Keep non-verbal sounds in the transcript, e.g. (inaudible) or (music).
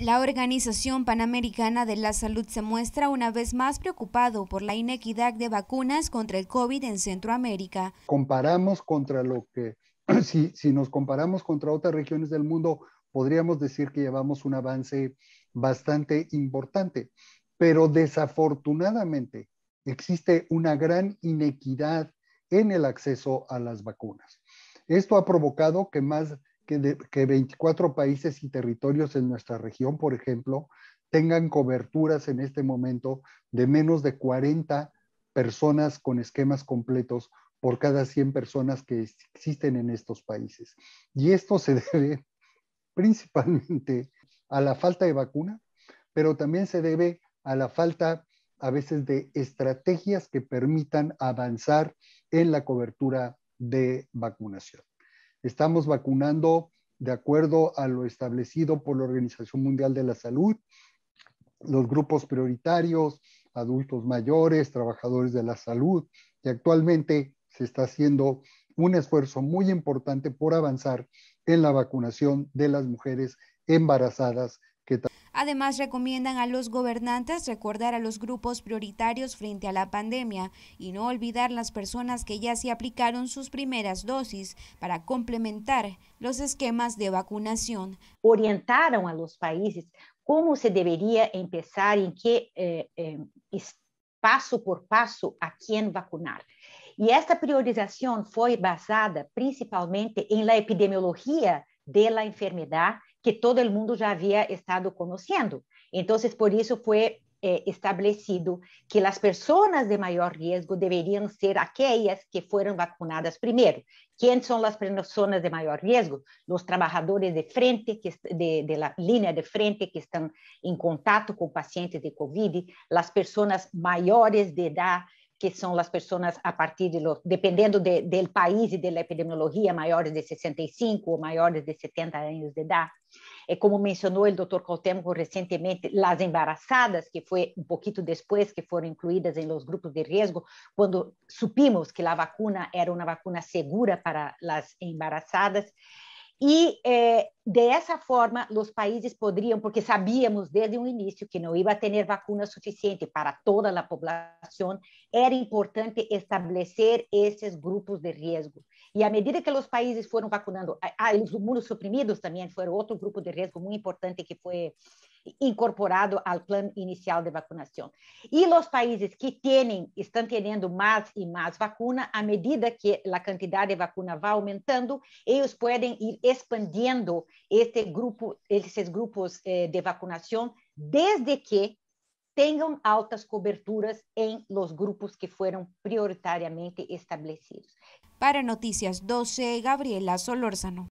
La Organización Panamericana de la Salud se muestra una vez más preocupado por la inequidad de vacunas contra el COVID en Centroamérica. Comparamos contra lo que, (clears throat) si, si nos comparamos contra otras regiones del mundo, podríamos decir que llevamos un avance bastante importante, pero desafortunadamente existe una gran inequidad en el acceso a las vacunas. Esto ha provocado que más que, 24 países y territorios en nuestra región, por ejemplo, tengan coberturas en este momento de menos de 40 personas con esquemas completos por cada 100 personas que existen en estos países. Y esto se (laughs) debe principalmente a la falta de vacuna, pero también se debe a la falta a veces de estrategias que permitan avanzar en la cobertura de vacunación. Estamos vacunando de acuerdo a lo establecido por la Organización Mundial de la Salud, los grupos prioritarios, adultos mayores, trabajadores de la salud, y actualmente se está haciendo un esfuerzo muy importante por avanzar en la vacunación de las mujeres embarazadas Además, recomiendan a los gobernantes recordar a los grupos prioritarios frente a la pandemia y no olvidar las personas que ya se aplicaron sus primeras dosis para complementar los esquemas de vacunación. Orientaron a los países cómo se debería empezar, en qué eh, em, paso por paso a quién vacunar. Y esta priorización fue basada principalmente en la epidemiología de la enfermedad que todo el mundo ya había estado conociendo. Entonces, por eso fue eh, establecido que las personas de mayor riesgo deberían ser aquellas que fueron vacunadas primero. ¿Quiénes son las personas de mayor riesgo? Los trabajadores de frente, de, la línea de frente que están en contacto con pacientes de COVID, las personas mayores de edad, que são as pessoas a partir de, dependendo de, país e da epidemiologia, maiores de 65 ou maiores de 70 anos de idade. É como mencionou o Dr. coltemco recentemente, as embarazadas, que foi um pouquinho depois que foram incluídas em los grupos de risco, quando supimos que a vacuna era uma vacuna segura para as embarazadas e é, dessa forma, os países poderiam porque sabíamos desde o início que não iba a tener vacuna suficiente para toda a população era importante estabelecer esses grupos de risco e à medida que os países foram vacunando, os a suprimidos também fueron outro grupo de risco muito importante que foi incorporado ao plano inicial de vacinação. E os países que têm, estão tendo mais e mais vacina, à medida que a quantidade de vacina vai aumentando, eles podem ir expandindo este grupo, esses grupos eh, de vacinação, desde que tenham altas coberturas em los grupos que foram prioritariamente estabelecidos. Para Notícias 12, Gabriela Solórzano.